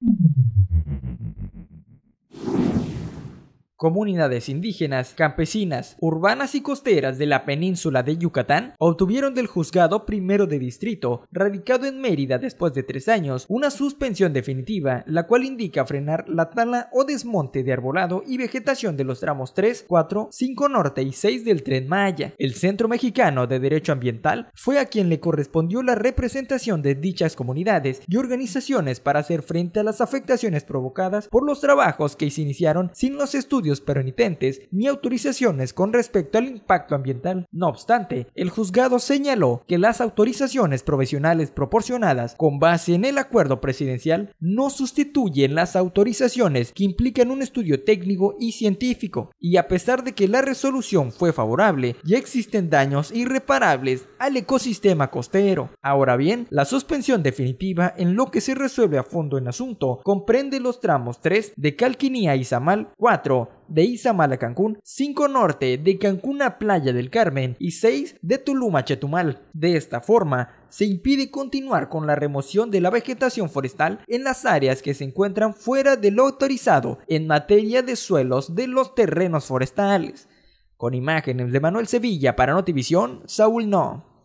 Thank mm-hmm. you. Comunidades indígenas, campesinas, urbanas y costeras de la península de Yucatán obtuvieron del juzgado primero de distrito, radicado en Mérida después de tres años, una suspensión definitiva, la cual indica frenar la tala o desmonte de arbolado y vegetación de los tramos 3, 4, 5 Norte y 6 del Tren Maya. El Centro Mexicano de Derecho Ambiental fue a quien le correspondió la representación de dichas comunidades y organizaciones para hacer frente a las afectaciones provocadas por los trabajos que se iniciaron sin los estudios permitentes ni autorizaciones con respecto al impacto ambiental. No obstante, el juzgado señaló que las autorizaciones profesionales proporcionadas con base en el acuerdo presidencial no sustituyen las autorizaciones que implican un estudio técnico y científico, y a pesar de que la resolución fue favorable, ya existen daños irreparables al ecosistema costero. Ahora bien, la suspensión definitiva en lo que se resuelve a fondo en asunto comprende los tramos 3 de Calquinía y Samal, 4 de Izamal Cancún, 5 norte de Cancún a Playa del Carmen y 6 de Tulum a Chetumal. De esta forma, se impide continuar con la remoción de la vegetación forestal en las áreas que se encuentran fuera de lo autorizado en materia de suelos de los terrenos forestales. Con imágenes de Manuel Sevilla para Notivisión, Saúl No.